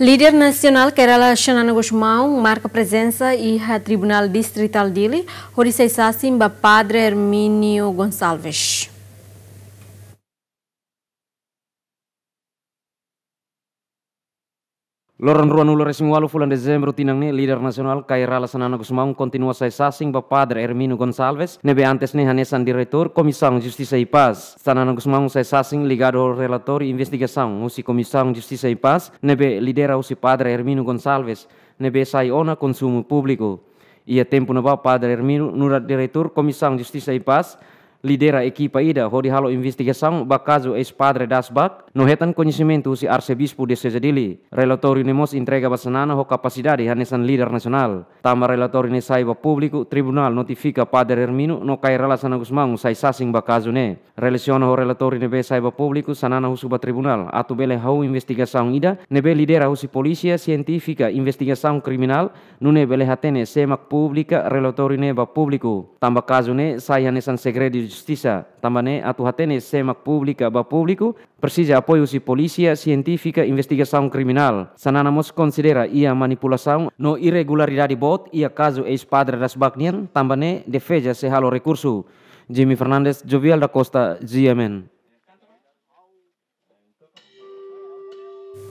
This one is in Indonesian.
Líder nacional Kerala Shanana Gosmão marca presença e a Tribunal Distrital Dili, Horisei Sassimba Padre Hermínio Gonçalves. Loron ruan ulo resmi walu fulan Desember tinang ne leader nasional Kaira Lasanana Gusmaung continua sai sasing ba padre Ermino Gonçalves nebe antes ne hanesan direktur komisang Justiça ipas, sana Sanana Gusmaung sai sasing ligado relator relatório investigação usi komisang Justiça e nebe lidera usi padre Ermino Gonçalves nebe sai ona consumo público. Ia tempo na ba padre Ermino nura direktur komisang Justiça ipas lidera equipa ida, foi halo investigasang bakazu es padre dasbak BAC, no retan conhecimento se arcebispo de Sejadili. Relatório nemos entrega basanana ho kapasidade hanesan leader nasional Tama relatório ne saiba publiku tribunal notifica padre Hermino no kai relação a Guzmão, sai sasing bacaso ne. ho relatório nebe saiba publiku sanana ho suba tribunal, atu bele ho investigasang ida, nebe lidera ho si polisia, científica investigação kriminal no nebe hatene semak pública relatório ba publiku Tamba caso ne sai hanesan segredo justicia. Também a semak publik SEMAC publiku ba público, precisa apoio se polícia, científica, investigação criminal. Sananamos considera ia manipulação, no irregularidade bot, ia caso ex padre das Bagnian, tambane defeja se halo recurso. Jimmy Fernandes, Jovial da Costa, GMN.